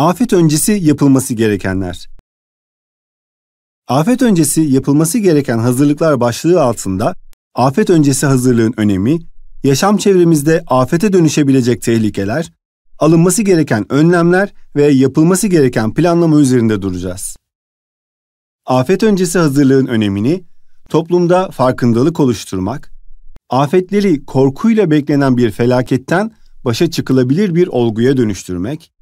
Afet öncesi yapılması gerekenler. Afet öncesi yapılması gereken hazırlıklar başlığı altında afet öncesi hazırlığın önemi, yaşam çevremizde afete dönüşebilecek tehlikeler, alınması gereken önlemler ve yapılması gereken planlama üzerinde duracağız. Afet öncesi hazırlığın önemini toplumda farkındalık oluşturmak, afetleri korkuyla beklenen bir felaketten başa çıkılabilir bir olguya dönüştürmek,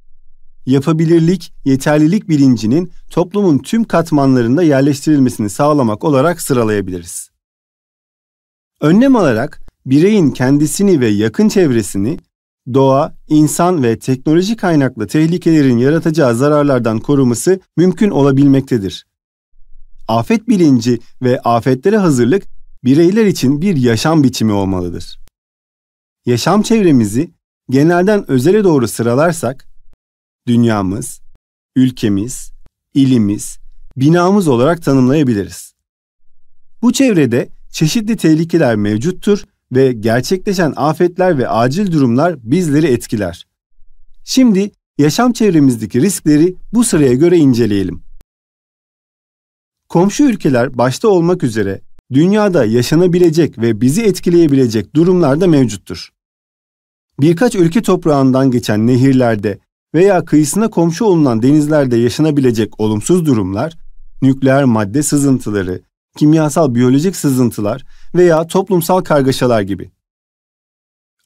yapabilirlik, yeterlilik bilincinin toplumun tüm katmanlarında yerleştirilmesini sağlamak olarak sıralayabiliriz. Önlem alarak bireyin kendisini ve yakın çevresini doğa, insan ve teknoloji kaynaklı tehlikelerin yaratacağı zararlardan koruması mümkün olabilmektedir. Afet bilinci ve afetlere hazırlık bireyler için bir yaşam biçimi olmalıdır. Yaşam çevremizi genelden özele doğru sıralarsak dünyamız, ülkemiz, ilimiz, binamız olarak tanımlayabiliriz. Bu çevrede çeşitli tehlikeler mevcuttur ve gerçekleşen afetler ve acil durumlar bizleri etkiler. Şimdi yaşam çevremizdeki riskleri bu sıraya göre inceleyelim. Komşu ülkeler başta olmak üzere dünyada yaşanabilecek ve bizi etkileyebilecek durumlar da mevcuttur. Birkaç ülke toprağından geçen nehirlerde veya kıyısına komşu olunan denizlerde yaşanabilecek olumsuz durumlar, nükleer madde sızıntıları, kimyasal biyolojik sızıntılar veya toplumsal kargaşalar gibi.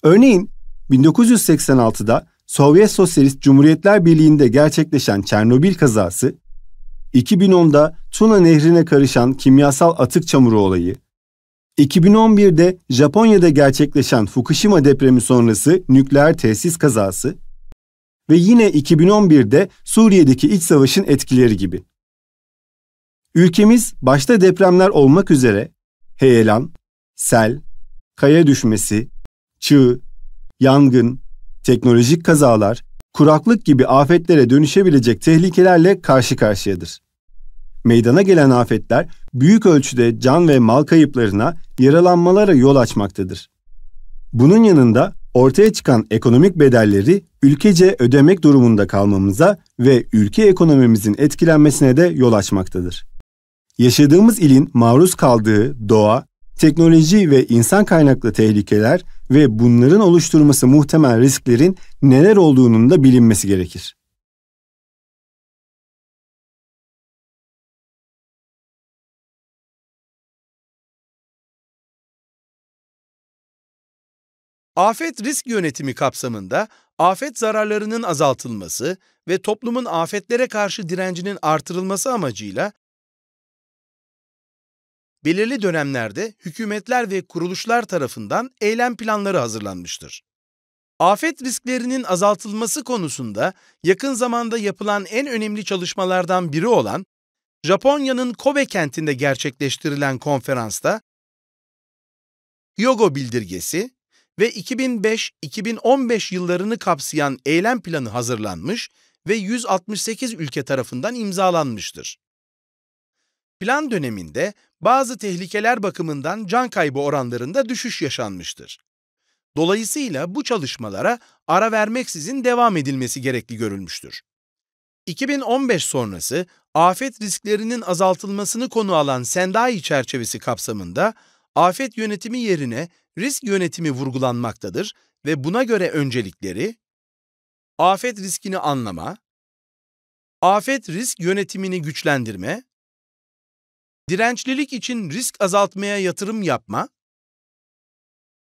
Örneğin 1986'da Sovyet Sosyalist Cumhuriyetler Birliği'nde gerçekleşen Çernobil kazası, 2010'da Tuna Nehri'ne karışan kimyasal atık çamuru olayı, 2011'de Japonya'da gerçekleşen Fukushima depremi sonrası nükleer tesis kazası, ve yine 2011'de Suriye'deki iç savaşın etkileri gibi. Ülkemiz başta depremler olmak üzere heyelan, sel, kaya düşmesi, çığ, yangın, teknolojik kazalar, kuraklık gibi afetlere dönüşebilecek tehlikelerle karşı karşıyadır. Meydana gelen afetler büyük ölçüde can ve mal kayıplarına, yaralanmalara yol açmaktadır. Bunun yanında ortaya çıkan ekonomik bedelleri ülkece ödemek durumunda kalmamıza ve ülke ekonomimizin etkilenmesine de yol açmaktadır. Yaşadığımız ilin maruz kaldığı doğa, teknoloji ve insan kaynaklı tehlikeler ve bunların oluşturması muhtemel risklerin neler olduğunun da bilinmesi gerekir. Afet risk yönetimi kapsamında afet zararlarının azaltılması ve toplumun afetlere karşı direncinin artırılması amacıyla belirli dönemlerde hükümetler ve kuruluşlar tarafından eylem planları hazırlanmıştır. Afet risklerinin azaltılması konusunda yakın zamanda yapılan en önemli çalışmalardan biri olan Japonya'nın Kobe kentinde gerçekleştirilen konferansta Yogo bildirgesi, ve 2005-2015 yıllarını kapsayan eylem planı hazırlanmış ve 168 ülke tarafından imzalanmıştır. Plan döneminde bazı tehlikeler bakımından can kaybı oranlarında düşüş yaşanmıştır. Dolayısıyla bu çalışmalara ara vermeksizin devam edilmesi gerekli görülmüştür. 2015 sonrası afet risklerinin azaltılmasını konu alan Sendai çerçevesi kapsamında afet yönetimi yerine risk yönetimi vurgulanmaktadır ve buna göre öncelikleri afet riskini anlama, afet risk yönetimini güçlendirme, dirençlilik için risk azaltmaya yatırım yapma,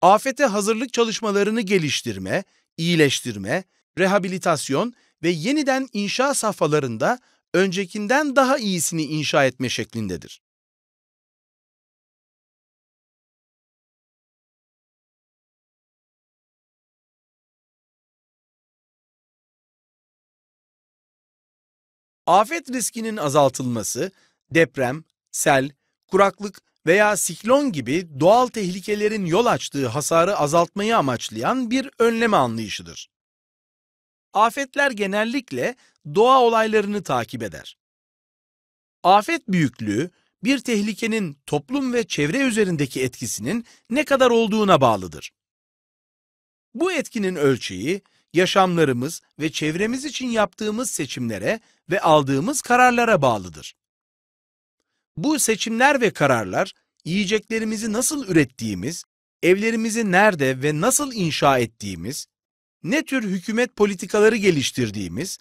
afete hazırlık çalışmalarını geliştirme, iyileştirme, rehabilitasyon ve yeniden inşa safhalarında öncekinden daha iyisini inşa etme şeklindedir. afet riskinin azaltılması, deprem, sel, kuraklık veya siklon gibi doğal tehlikelerin yol açtığı hasarı azaltmayı amaçlayan bir önleme anlayışıdır. Afetler genellikle doğa olaylarını takip eder. Afet büyüklüğü, bir tehlikenin toplum ve çevre üzerindeki etkisinin ne kadar olduğuna bağlıdır. Bu etkinin ölçeği, yaşamlarımız ve çevremiz için yaptığımız seçimlere ve aldığımız kararlara bağlıdır. Bu seçimler ve kararlar, yiyeceklerimizi nasıl ürettiğimiz, evlerimizi nerede ve nasıl inşa ettiğimiz, ne tür hükümet politikaları geliştirdiğimiz,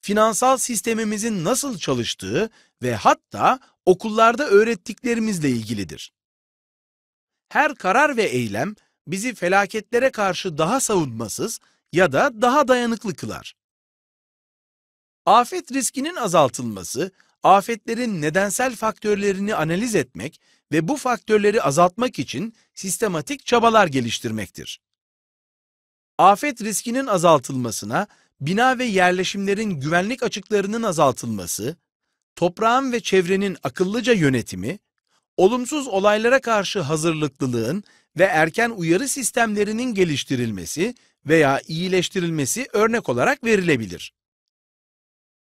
finansal sistemimizin nasıl çalıştığı ve hatta okullarda öğrettiklerimizle ilgilidir. Her karar ve eylem bizi felaketlere karşı daha savunmasız ya da daha dayanıklı kılar. Afet riskinin azaltılması, afetlerin nedensel faktörlerini analiz etmek ve bu faktörleri azaltmak için sistematik çabalar geliştirmektir. Afet riskinin azaltılmasına, bina ve yerleşimlerin güvenlik açıklarının azaltılması, toprağın ve çevrenin akıllıca yönetimi, olumsuz olaylara karşı hazırlıklılığın ve erken uyarı sistemlerinin geliştirilmesi veya iyileştirilmesi örnek olarak verilebilir.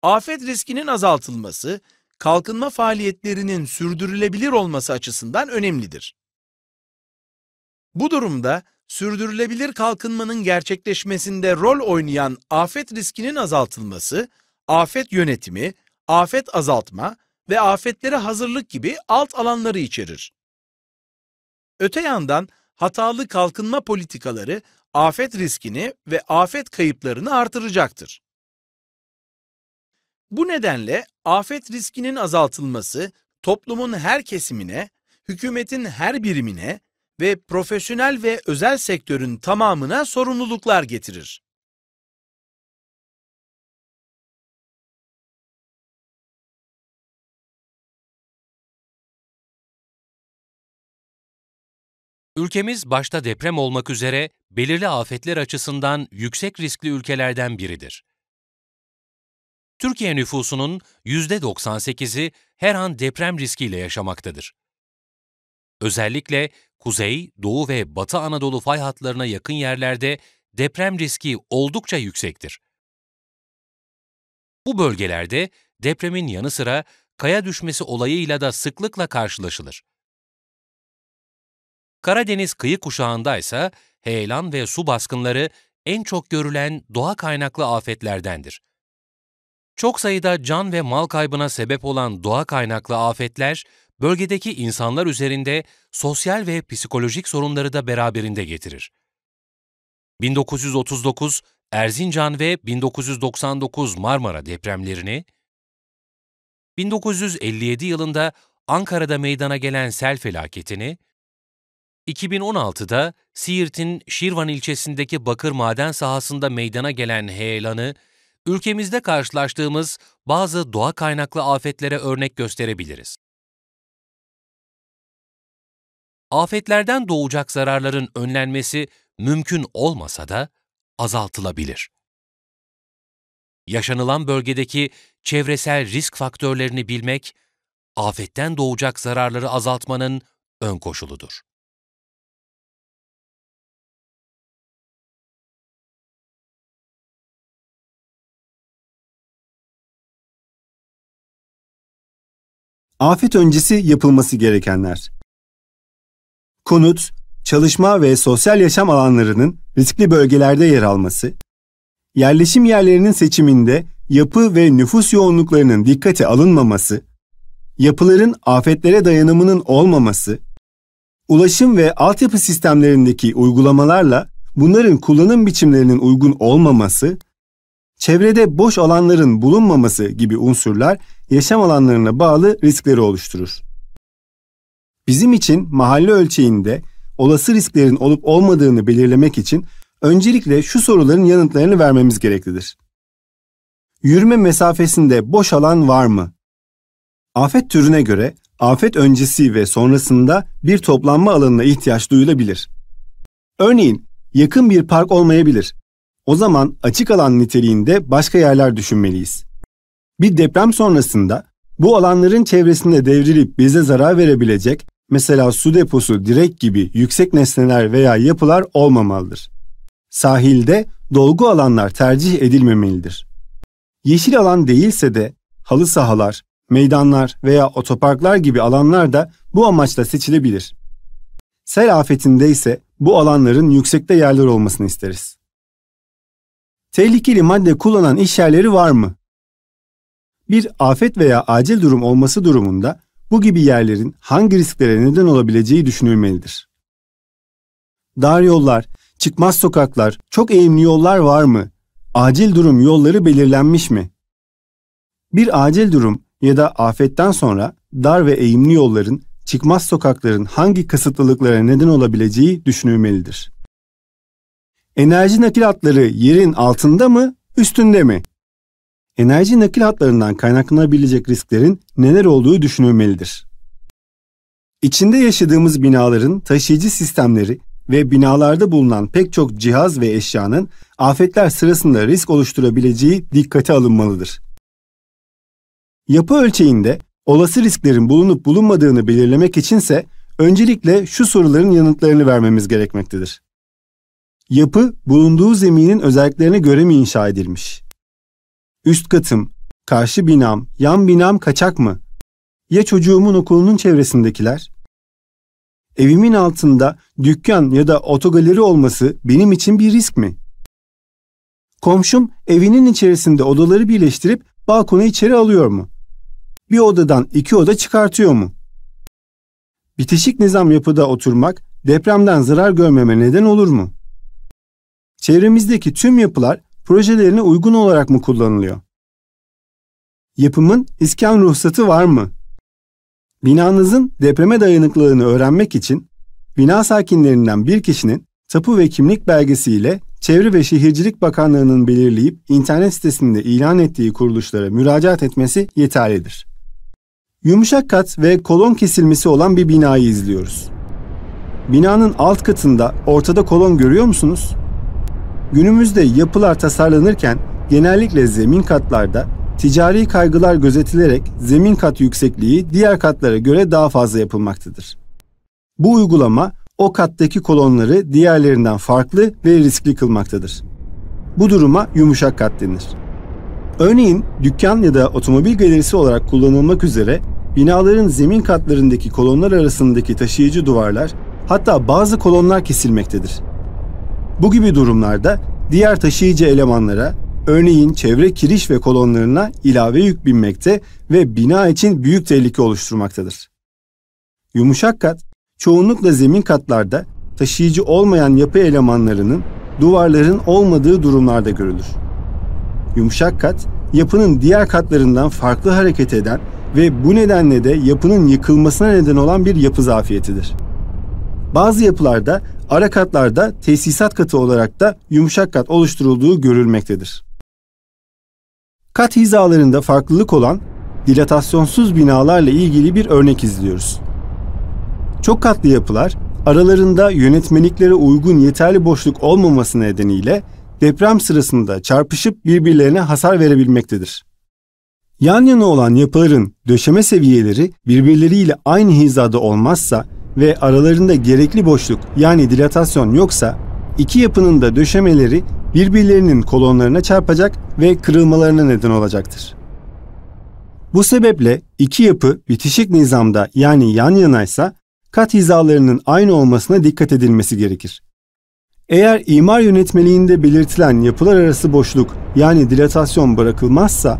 Afet riskinin azaltılması, kalkınma faaliyetlerinin sürdürülebilir olması açısından önemlidir. Bu durumda sürdürülebilir kalkınmanın gerçekleşmesinde rol oynayan afet riskinin azaltılması, afet yönetimi, afet azaltma ve afetlere hazırlık gibi alt alanları içerir. Öte yandan hatalı kalkınma politikaları afet riskini ve afet kayıplarını artıracaktır. Bu nedenle afet riskinin azaltılması toplumun her kesimine, hükümetin her birimine ve profesyonel ve özel sektörün tamamına sorumluluklar getirir. Ülkemiz başta deprem olmak üzere belirli afetler açısından yüksek riskli ülkelerden biridir. Türkiye nüfusunun %98'i her an deprem riskiyle yaşamaktadır. Özellikle kuzey, doğu ve batı Anadolu fay hatlarına yakın yerlerde deprem riski oldukça yüksektir. Bu bölgelerde depremin yanı sıra kaya düşmesi olayıyla da sıklıkla karşılaşılır. Karadeniz kıyı kuşağında ise heyelan ve su baskınları en çok görülen doğa kaynaklı afetlerdendir. Çok sayıda can ve mal kaybına sebep olan doğa kaynaklı afetler, bölgedeki insanlar üzerinde sosyal ve psikolojik sorunları da beraberinde getirir. 1939 Erzincan ve 1999 Marmara depremlerini, 1957 yılında Ankara'da meydana gelen sel felaketini, 2016'da Siirt'in Şirvan ilçesindeki bakır maden sahasında meydana gelen heyelanı, ülkemizde karşılaştığımız bazı doğa kaynaklı afetlere örnek gösterebiliriz. Afetlerden doğacak zararların önlenmesi mümkün olmasa da azaltılabilir. Yaşanılan bölgedeki çevresel risk faktörlerini bilmek, afetten doğacak zararları azaltmanın ön koşuludur. Afet öncesi yapılması gerekenler. Konut, çalışma ve sosyal yaşam alanlarının riskli bölgelerde yer alması, yerleşim yerlerinin seçiminde yapı ve nüfus yoğunluklarının dikkate alınmaması, yapıların afetlere dayanımının olmaması, ulaşım ve altyapı sistemlerindeki uygulamalarla bunların kullanım biçimlerinin uygun olmaması Çevrede boş alanların bulunmaması gibi unsurlar yaşam alanlarına bağlı riskleri oluşturur. Bizim için mahalle ölçeğinde olası risklerin olup olmadığını belirlemek için öncelikle şu soruların yanıtlarını vermemiz gereklidir. Yürüme mesafesinde boş alan var mı? Afet türüne göre afet öncesi ve sonrasında bir toplanma alanına ihtiyaç duyulabilir. Örneğin yakın bir park olmayabilir o zaman açık alan niteliğinde başka yerler düşünmeliyiz. Bir deprem sonrasında bu alanların çevresinde devrilip bize zarar verebilecek mesela su deposu, direk gibi yüksek nesneler veya yapılar olmamalıdır. Sahilde dolgu alanlar tercih edilmemelidir. Yeşil alan değilse de halı sahalar, meydanlar veya otoparklar gibi alanlar da bu amaçla seçilebilir. Sel afetinde ise bu alanların yüksekte yerler olmasını isteriz. Tehlikeli madde kullanan işyerleri var mı? Bir afet veya acil durum olması durumunda bu gibi yerlerin hangi risklere neden olabileceği düşünülmelidir. Dar yollar, çıkmaz sokaklar, çok eğimli yollar var mı? Acil durum yolları belirlenmiş mi? Bir acil durum ya da afetten sonra dar ve eğimli yolların, çıkmaz sokakların hangi kısıtlılıklara neden olabileceği düşünülmelidir. Enerji nakil hatları yerin altında mı, üstünde mi? Enerji nakil hatlarından kaynaklanabilecek risklerin neler olduğu düşünülmelidir. İçinde yaşadığımız binaların taşıyıcı sistemleri ve binalarda bulunan pek çok cihaz ve eşyanın afetler sırasında risk oluşturabileceği dikkate alınmalıdır. Yapı ölçeğinde olası risklerin bulunup bulunmadığını belirlemek içinse öncelikle şu soruların yanıtlarını vermemiz gerekmektedir. Yapı bulunduğu zeminin özelliklerine göre mi inşa edilmiş? Üst katım, karşı binam, yan binam kaçak mı? Ya çocuğumun okulunun çevresindekiler? Evimin altında dükkan ya da otogaleri olması benim için bir risk mi? Komşum evinin içerisinde odaları birleştirip balkonu içeri alıyor mu? Bir odadan iki oda çıkartıyor mu? Bitişik nizam yapıda oturmak depremden zarar görmeme neden olur mu? Çevremizdeki tüm yapılar projelerine uygun olarak mı kullanılıyor? Yapımın iskan ruhsatı var mı? Binanızın depreme dayanıklılığını öğrenmek için bina sakinlerinden bir kişinin tapu ve kimlik belgesiyle Çevre ve Şehircilik Bakanlığı'nın belirleyip internet sitesinde ilan ettiği kuruluşlara müracaat etmesi yeterlidir. Yumuşak kat ve kolon kesilmesi olan bir binayı izliyoruz. Binanın alt katında ortada kolon görüyor musunuz? Günümüzde yapılar tasarlanırken genellikle zemin katlarda ticari kaygılar gözetilerek zemin kat yüksekliği diğer katlara göre daha fazla yapılmaktadır. Bu uygulama o kattaki kolonları diğerlerinden farklı ve riskli kılmaktadır. Bu duruma yumuşak kat denir. Örneğin dükkan ya da otomobil galerisi olarak kullanılmak üzere binaların zemin katlarındaki kolonlar arasındaki taşıyıcı duvarlar hatta bazı kolonlar kesilmektedir. Bu gibi durumlarda diğer taşıyıcı elemanlara örneğin çevre kiriş ve kolonlarına ilave yük binmekte ve bina için büyük tehlike oluşturmaktadır. Yumuşak kat çoğunlukla zemin katlarda taşıyıcı olmayan yapı elemanlarının duvarların olmadığı durumlarda görülür. Yumuşak kat yapının diğer katlarından farklı hareket eden ve bu nedenle de yapının yıkılmasına neden olan bir yapı zafiyetidir. Bazı yapılarda ara katlarda tesisat katı olarak da yumuşak kat oluşturulduğu görülmektedir. Kat hizalarında farklılık olan dilatasyonsuz binalarla ilgili bir örnek izliyoruz. Çok katlı yapılar aralarında yönetmeliklere uygun yeterli boşluk olmaması nedeniyle deprem sırasında çarpışıp birbirlerine hasar verebilmektedir. Yan yana olan yapıların döşeme seviyeleri birbirleriyle aynı hizada olmazsa ve aralarında gerekli boşluk yani dilatasyon yoksa iki yapının da döşemeleri birbirlerinin kolonlarına çarpacak ve kırılmalarına neden olacaktır. Bu sebeple iki yapı bitişik nizamda yani yan yanaysa kat hizalarının aynı olmasına dikkat edilmesi gerekir. Eğer imar yönetmeliğinde belirtilen yapılar arası boşluk yani dilatasyon bırakılmazsa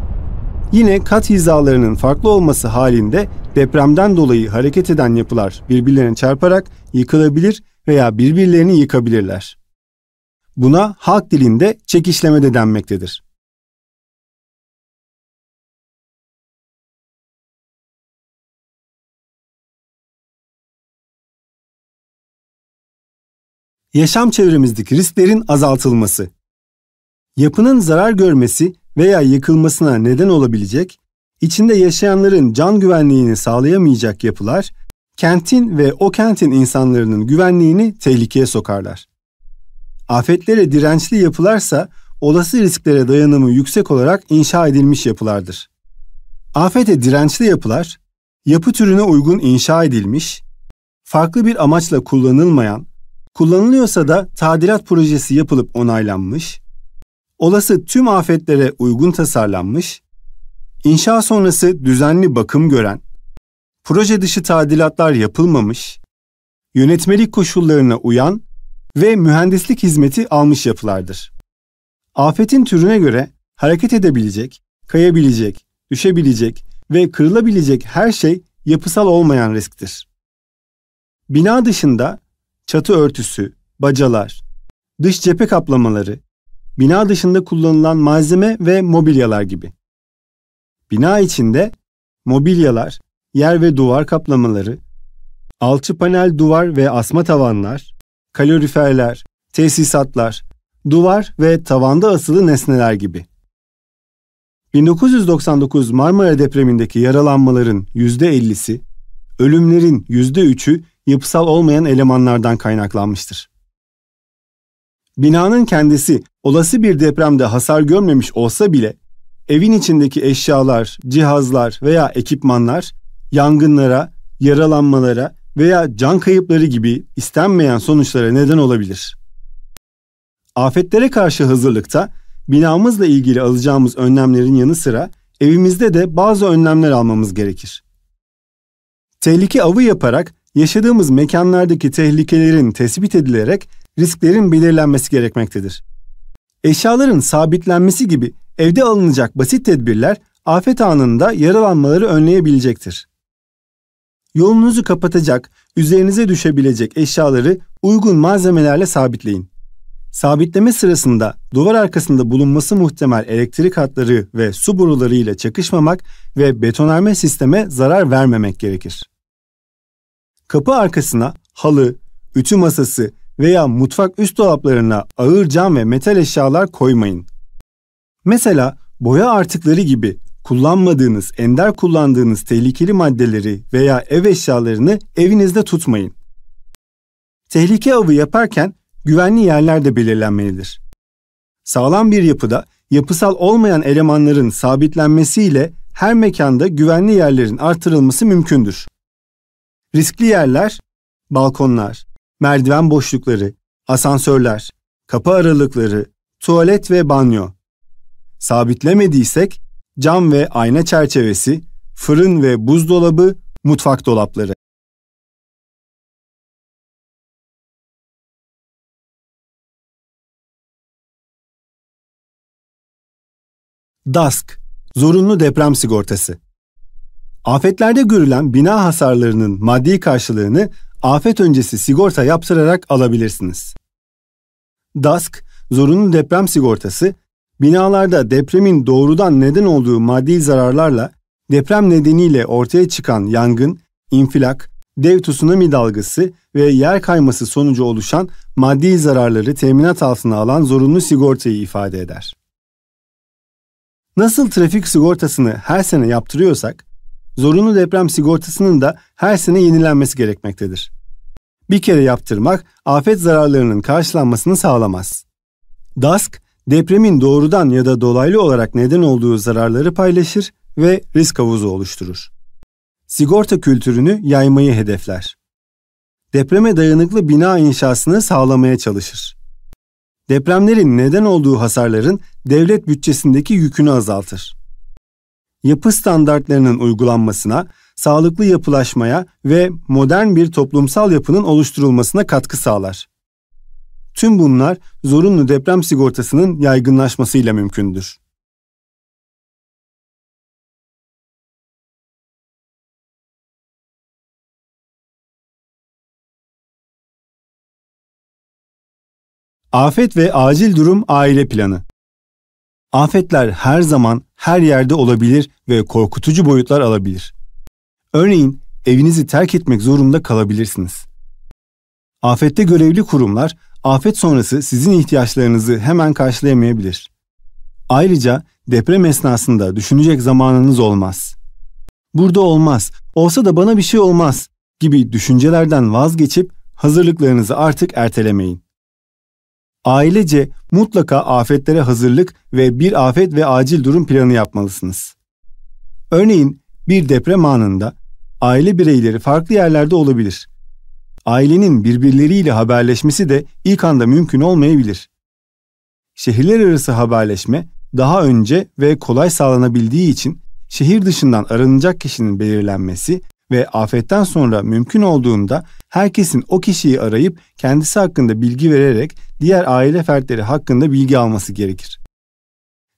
Yine kat hizalarının farklı olması halinde depremden dolayı hareket eden yapılar birbirlerine çarparak yıkılabilir veya birbirlerini yıkabilirler. Buna halk dilinde çekişleme de denmektedir. Yaşam çevremizdeki risklerin azaltılması. Yapının zarar görmesi veya yıkılmasına neden olabilecek, içinde yaşayanların can güvenliğini sağlayamayacak yapılar, kentin ve o kentin insanların güvenliğini tehlikeye sokarlar. Afetlere dirençli yapılarsa olası risklere dayanımı yüksek olarak inşa edilmiş yapılardır. Afete dirençli yapılar, yapı türüne uygun inşa edilmiş, farklı bir amaçla kullanılmayan, kullanılıyorsa da tadilat projesi yapılıp onaylanmış, olası tüm afetlere uygun tasarlanmış, inşa sonrası düzenli bakım gören, proje dışı tadilatlar yapılmamış, yönetmelik koşullarına uyan ve mühendislik hizmeti almış yapılardır. Afetin türüne göre hareket edebilecek, kayabilecek, düşebilecek ve kırılabilecek her şey yapısal olmayan risktir. Bina dışında çatı örtüsü, bacalar, dış cephe kaplamaları, bina dışında kullanılan malzeme ve mobilyalar gibi. Bina içinde mobilyalar, yer ve duvar kaplamaları, alçı panel duvar ve asma tavanlar, kaloriferler, tesisatlar, duvar ve tavanda asılı nesneler gibi. 1999 Marmara depremindeki yaralanmaların %50'si, ölümlerin %3'ü yapısal olmayan elemanlardan kaynaklanmıştır. Binanın kendisi olası bir depremde hasar görmemiş olsa bile evin içindeki eşyalar, cihazlar veya ekipmanlar yangınlara, yaralanmalara veya can kayıpları gibi istenmeyen sonuçlara neden olabilir. Afetlere karşı hazırlıkta binamızla ilgili alacağımız önlemlerin yanı sıra evimizde de bazı önlemler almamız gerekir. Tehlike avı yaparak yaşadığımız mekanlardaki tehlikelerin tespit edilerek risklerin belirlenmesi gerekmektedir. Eşyaların sabitlenmesi gibi evde alınacak basit tedbirler afet anında yaralanmaları önleyebilecektir. Yolunuzu kapatacak, üzerinize düşebilecek eşyaları uygun malzemelerle sabitleyin. Sabitleme sırasında duvar arkasında bulunması muhtemel elektrik hatları ve su boruları ile çakışmamak ve betonarme sisteme zarar vermemek gerekir. Kapı arkasına halı, ütü masası, veya mutfak üst dolaplarına ağır cam ve metal eşyalar koymayın. Mesela boya artıkları gibi kullanmadığınız, ender kullandığınız tehlikeli maddeleri veya ev eşyalarını evinizde tutmayın. Tehlike avı yaparken güvenli yerler de belirlenmelidir. Sağlam bir yapıda yapısal olmayan elemanların sabitlenmesiyle her mekanda güvenli yerlerin artırılması mümkündür. Riskli yerler, balkonlar, merdiven boşlukları, asansörler, kapı aralıkları, tuvalet ve banyo. Sabitlemediysek cam ve ayna çerçevesi, fırın ve buzdolabı, mutfak dolapları. DASK Zorunlu Deprem Sigortası Afetlerde görülen bina hasarlarının maddi karşılığını afet öncesi sigorta yaptırarak alabilirsiniz. DASK, zorunlu deprem sigortası, binalarda depremin doğrudan neden olduğu maddi zararlarla deprem nedeniyle ortaya çıkan yangın, infilak, dev tsunami dalgası ve yer kayması sonucu oluşan maddi zararları teminat altına alan zorunlu sigortayı ifade eder. Nasıl trafik sigortasını her sene yaptırıyorsak, zorunlu deprem sigortasının da her sene yenilenmesi gerekmektedir. Bir kere yaptırmak afet zararlarının karşılanmasını sağlamaz. DASK, depremin doğrudan ya da dolaylı olarak neden olduğu zararları paylaşır ve risk havuzu oluşturur. Sigorta kültürünü yaymayı hedefler. Depreme dayanıklı bina inşasını sağlamaya çalışır. Depremlerin neden olduğu hasarların devlet bütçesindeki yükünü azaltır yapı standartlarının uygulanmasına, sağlıklı yapılaşmaya ve modern bir toplumsal yapının oluşturulmasına katkı sağlar. Tüm bunlar zorunlu deprem sigortasının yaygınlaşmasıyla mümkündür. Afet ve acil durum aile planı. Afetler her zaman her yerde olabilir ve korkutucu boyutlar alabilir. Örneğin evinizi terk etmek zorunda kalabilirsiniz. Afette görevli kurumlar afet sonrası sizin ihtiyaçlarınızı hemen karşılayamayabilir. Ayrıca deprem esnasında düşünecek zamanınız olmaz. Burada olmaz, olsa da bana bir şey olmaz gibi düşüncelerden vazgeçip hazırlıklarınızı artık ertelemeyin. Ailece mutlaka afetlere hazırlık ve bir afet ve acil durum planı yapmalısınız. Örneğin bir deprem anında aile bireyleri farklı yerlerde olabilir. Ailenin birbirleriyle haberleşmesi de ilk anda mümkün olmayabilir. Şehirler arası haberleşme daha önce ve kolay sağlanabildiği için şehir dışından aranacak kişinin belirlenmesi ve afetten sonra mümkün olduğunda herkesin o kişiyi arayıp kendisi hakkında bilgi vererek diğer aile fertleri hakkında bilgi alması gerekir.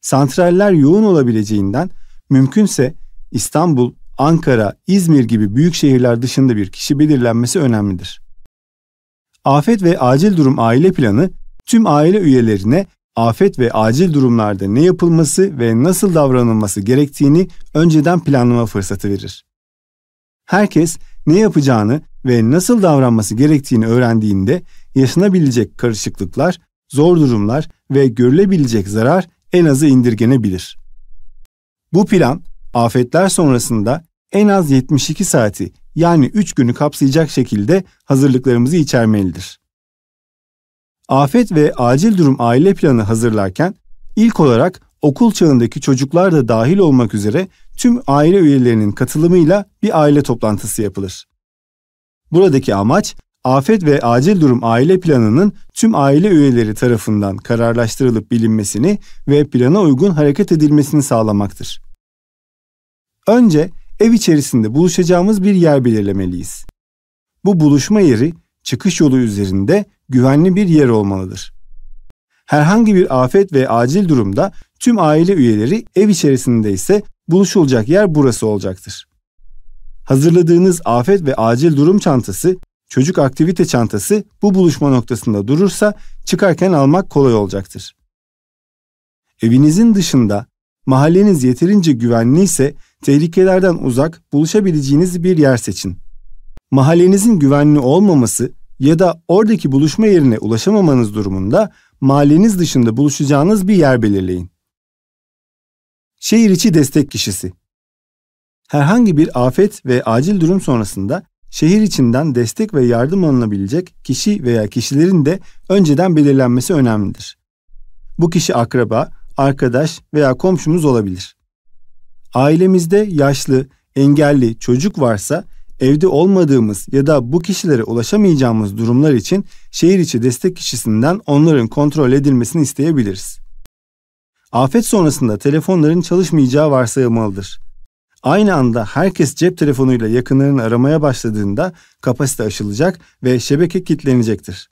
Santraller yoğun olabileceğinden mümkünse İstanbul, Ankara, İzmir gibi büyük şehirler dışında bir kişi belirlenmesi önemlidir. Afet ve acil durum aile planı tüm aile üyelerine afet ve acil durumlarda ne yapılması ve nasıl davranılması gerektiğini önceden planlama fırsatı verir. Herkes ne yapacağını ve nasıl davranması gerektiğini öğrendiğinde yaşanabilecek karışıklıklar, zor durumlar ve görülebilecek zarar en azı indirgenebilir. Bu plan afetler sonrasında en az 72 saati yani 3 günü kapsayacak şekilde hazırlıklarımızı içermelidir. Afet ve acil durum aile planı hazırlarken ilk olarak okul çağındaki çocuklar da dahil olmak üzere tüm aile üyelerinin katılımıyla bir aile toplantısı yapılır. Buradaki amaç afet ve acil durum aile planının tüm aile üyeleri tarafından kararlaştırılıp bilinmesini ve plana uygun hareket edilmesini sağlamaktır. Önce ev içerisinde buluşacağımız bir yer belirlemeliyiz. Bu buluşma yeri çıkış yolu üzerinde güvenli bir yer olmalıdır. Herhangi bir afet ve acil durumda tüm aile üyeleri ev içerisinde ise buluşulacak yer burası olacaktır. Hazırladığınız afet ve acil durum çantası, çocuk aktivite çantası bu buluşma noktasında durursa çıkarken almak kolay olacaktır. Evinizin dışında mahalleniz yeterince güvenli ise tehlikelerden uzak buluşabileceğiniz bir yer seçin. Mahallenizin güvenli olmaması ya da oradaki buluşma yerine ulaşamamanız durumunda mahalleniz dışında buluşacağınız bir yer belirleyin. Şehir içi destek kişisi. Herhangi bir afet ve acil durum sonrasında şehir içinden destek ve yardım alınabilecek kişi veya kişilerin de önceden belirlenmesi önemlidir. Bu kişi akraba, arkadaş veya komşumuz olabilir. Ailemizde yaşlı, engelli, çocuk varsa evde olmadığımız ya da bu kişilere ulaşamayacağımız durumlar için şehir içi destek kişisinden onların kontrol edilmesini isteyebiliriz afet sonrasında telefonların çalışmayacağı varsayılmalıdır. Aynı anda herkes cep telefonuyla yakınlarını aramaya başladığında kapasite aşılacak ve şebeke kilitlenecektir.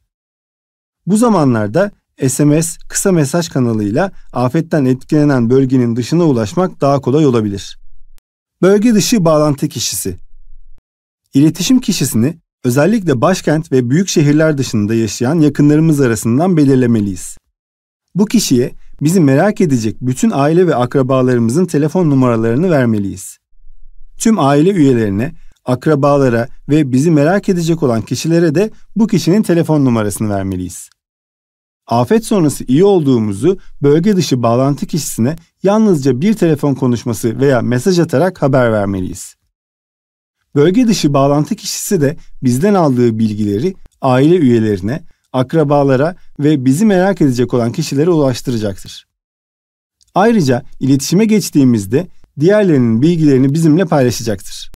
Bu zamanlarda SMS, kısa mesaj kanalıyla afetten etkilenen bölgenin dışına ulaşmak daha kolay olabilir. Bölge dışı bağlantı kişisi İletişim kişisini özellikle başkent ve büyük şehirler dışında yaşayan yakınlarımız arasından belirlemeliyiz. Bu kişiye bizi merak edecek bütün aile ve akrabalarımızın telefon numaralarını vermeliyiz. Tüm aile üyelerine, akrabalara ve bizi merak edecek olan kişilere de bu kişinin telefon numarasını vermeliyiz. Afet sonrası iyi olduğumuzu bölge dışı bağlantı kişisine yalnızca bir telefon konuşması veya mesaj atarak haber vermeliyiz. Bölge dışı bağlantı kişisi de bizden aldığı bilgileri aile üyelerine, akrabalara ve bizi merak edecek olan kişilere ulaştıracaktır. Ayrıca iletişime geçtiğimizde diğerlerinin bilgilerini bizimle paylaşacaktır.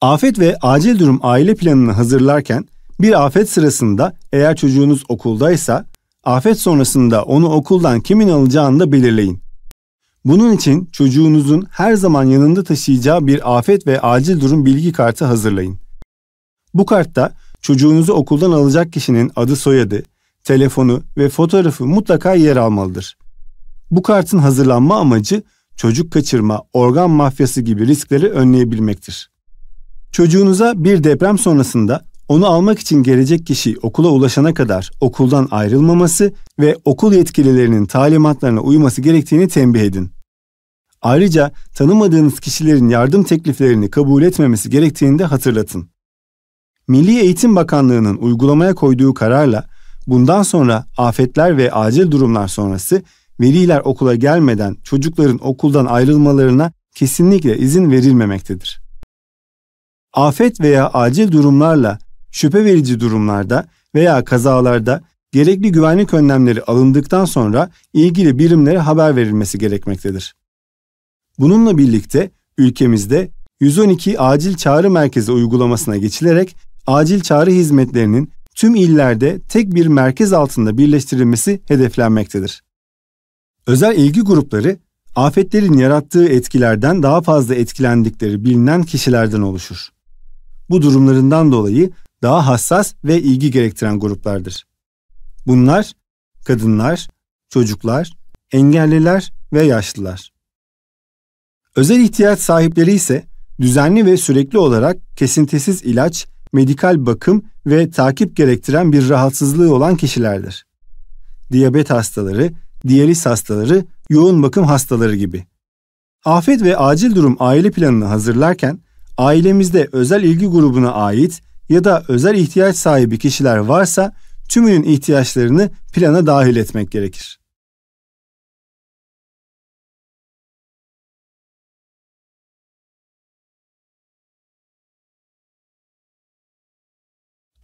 Afet ve acil durum aile planını hazırlarken bir afet sırasında eğer çocuğunuz okuldaysa afet sonrasında onu okuldan kimin alacağını da belirleyin. Bunun için çocuğunuzun her zaman yanında taşıyacağı bir afet ve acil durum bilgi kartı hazırlayın. Bu kartta çocuğunuzu okuldan alacak kişinin adı soyadı, telefonu ve fotoğrafı mutlaka yer almalıdır. Bu kartın hazırlanma amacı çocuk kaçırma, organ mafyası gibi riskleri önleyebilmektir. Çocuğunuza bir deprem sonrasında onu almak için gelecek kişi okula ulaşana kadar okuldan ayrılmaması ve okul yetkililerinin talimatlarına uyması gerektiğini tembih edin. Ayrıca tanımadığınız kişilerin yardım tekliflerini kabul etmemesi gerektiğini de hatırlatın. Milli Eğitim Bakanlığı'nın uygulamaya koyduğu kararla bundan sonra afetler ve acil durumlar sonrası veliler okula gelmeden çocukların okuldan ayrılmalarına kesinlikle izin verilmemektedir. Afet veya acil durumlarla şüphe verici durumlarda veya kazalarda gerekli güvenlik önlemleri alındıktan sonra ilgili birimlere haber verilmesi gerekmektedir. Bununla birlikte ülkemizde 112 acil çağrı merkezi uygulamasına geçilerek acil çağrı hizmetlerinin tüm illerde tek bir merkez altında birleştirilmesi hedeflenmektedir. Özel ilgi grupları afetlerin yarattığı etkilerden daha fazla etkilendikleri bilinen kişilerden oluşur. Bu durumlarından dolayı daha hassas ve ilgi gerektiren gruplardır. Bunlar kadınlar, çocuklar, engelliler ve yaşlılar. Özel ihtiyaç sahipleri ise düzenli ve sürekli olarak kesintisiz ilaç, medikal bakım ve takip gerektiren bir rahatsızlığı olan kişilerdir. Diyabet hastaları, diyaliz hastaları, yoğun bakım hastaları gibi. Afet ve acil durum aile planını hazırlarken ailemizde özel ilgi grubuna ait ya da özel ihtiyaç sahibi kişiler varsa tümünün ihtiyaçlarını plana dahil etmek gerekir.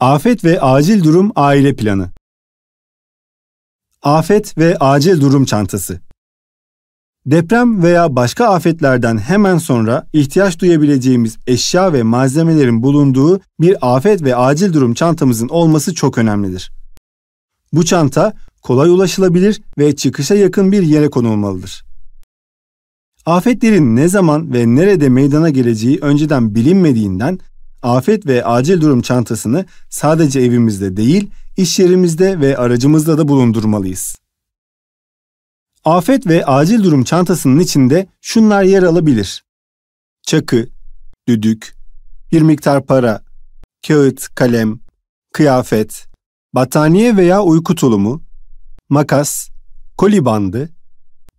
Afet ve acil durum aile planı. Afet ve acil durum çantası. Deprem veya başka afetlerden hemen sonra ihtiyaç duyabileceğimiz eşya ve malzemelerin bulunduğu bir afet ve acil durum çantamızın olması çok önemlidir. Bu çanta kolay ulaşılabilir ve çıkışa yakın bir yere konulmalıdır. Afetlerin ne zaman ve nerede meydana geleceği önceden bilinmediğinden afet ve acil durum çantasını sadece evimizde değil, iş yerimizde ve aracımızda da bulundurmalıyız. Afet ve acil durum çantasının içinde şunlar yer alabilir. Çakı, düdük, bir miktar para, kağıt, kalem, kıyafet, battaniye veya uyku tulumu, makas, koli bandı,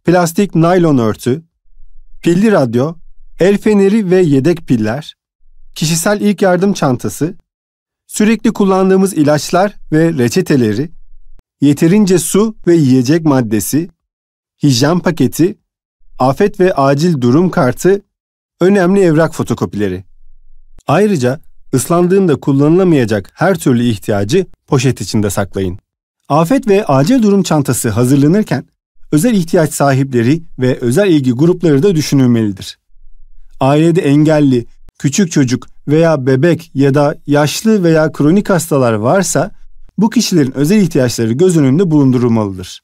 plastik naylon örtü, pilli radyo, el feneri ve yedek piller, kişisel ilk yardım çantası, sürekli kullandığımız ilaçlar ve reçeteleri, yeterince su ve yiyecek maddesi, hijyen paketi, afet ve acil durum kartı, önemli evrak fotokopileri. Ayrıca ıslandığında kullanılamayacak her türlü ihtiyacı poşet içinde saklayın. Afet ve acil durum çantası hazırlanırken özel ihtiyaç sahipleri ve özel ilgi grupları da düşünülmelidir. Ailede engelli, küçük çocuk veya bebek ya da yaşlı veya kronik hastalar varsa bu kişilerin özel ihtiyaçları göz önünde bulundurulmalıdır.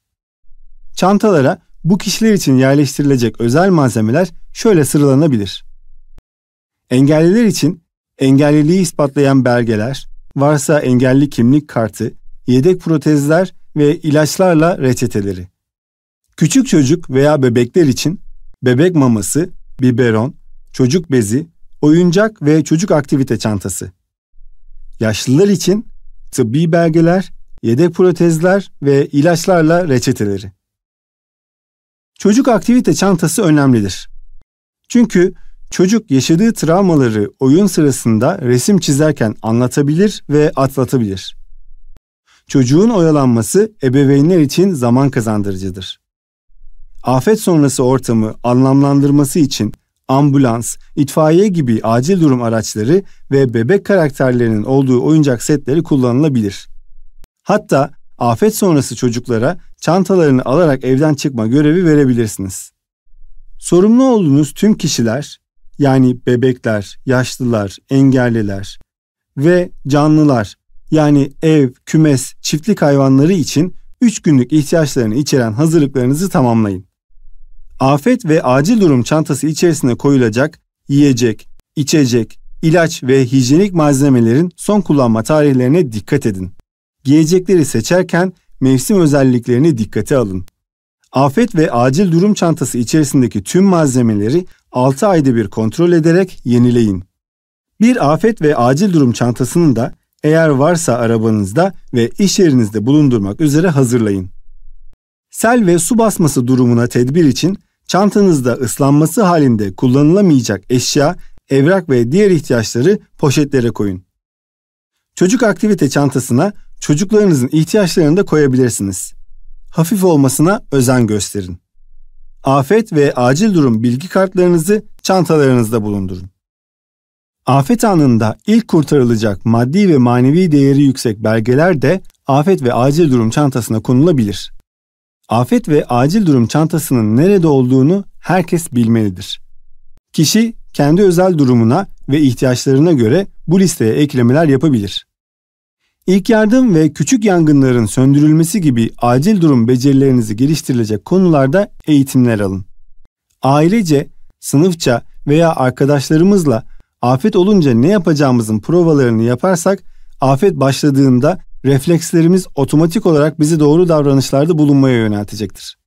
Çantalara bu kişiler için yerleştirilecek özel malzemeler şöyle sıralanabilir. Engelliler için engelliliği ispatlayan belgeler, varsa engelli kimlik kartı, yedek protezler ve ilaçlarla reçeteleri. Küçük çocuk veya bebekler için bebek maması, biberon, çocuk bezi, oyuncak ve çocuk aktivite çantası. Yaşlılar için tıbbi belgeler, yedek protezler ve ilaçlarla reçeteleri. Çocuk aktivite çantası önemlidir. Çünkü çocuk yaşadığı travmaları oyun sırasında resim çizerken anlatabilir ve atlatabilir. Çocuğun oyalanması ebeveynler için zaman kazandırıcıdır. Afet sonrası ortamı anlamlandırması için ambulans, itfaiye gibi acil durum araçları ve bebek karakterlerinin olduğu oyuncak setleri kullanılabilir. Hatta afet sonrası çocuklara çantalarını alarak evden çıkma görevi verebilirsiniz. Sorumlu olduğunuz tüm kişiler yani bebekler, yaşlılar, engelliler ve canlılar yani ev, kümes, çiftlik hayvanları için 3 günlük ihtiyaçlarını içeren hazırlıklarınızı tamamlayın afet ve acil durum çantası içerisine koyulacak yiyecek, içecek, ilaç ve hijyenik malzemelerin son kullanma tarihlerine dikkat edin. Giyecekleri seçerken mevsim özelliklerini dikkate alın. Afet ve acil durum çantası içerisindeki tüm malzemeleri 6 ayda bir kontrol ederek yenileyin. Bir afet ve acil durum çantasını da eğer varsa arabanızda ve iş yerinizde bulundurmak üzere hazırlayın. Sel ve su basması durumuna tedbir için Çantanızda ıslanması halinde kullanılamayacak eşya, evrak ve diğer ihtiyaçları poşetlere koyun. Çocuk aktivite çantasına çocuklarınızın ihtiyaçlarını da koyabilirsiniz. Hafif olmasına özen gösterin. Afet ve acil durum bilgi kartlarınızı çantalarınızda bulundurun. Afet anında ilk kurtarılacak maddi ve manevi değeri yüksek belgeler de afet ve acil durum çantasına konulabilir. Afet ve acil durum çantasının nerede olduğunu herkes bilmelidir. Kişi kendi özel durumuna ve ihtiyaçlarına göre bu listeye eklemeler yapabilir. İlk yardım ve küçük yangınların söndürülmesi gibi acil durum becerilerinizi geliştirilecek konularda eğitimler alın. Ailece, sınıfça veya arkadaşlarımızla afet olunca ne yapacağımızın provalarını yaparsak afet başladığında reflekslerimiz otomatik olarak bizi doğru davranışlarda bulunmaya yöneltecektir.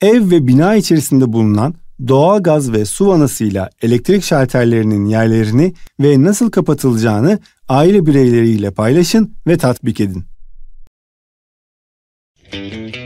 Ev ve bina içerisinde bulunan doğal gaz ve su vanasıyla elektrik şalterlerinin yerlerini ve nasıl kapatılacağını aile bireyleriyle paylaşın ve tatbik edin. Müzik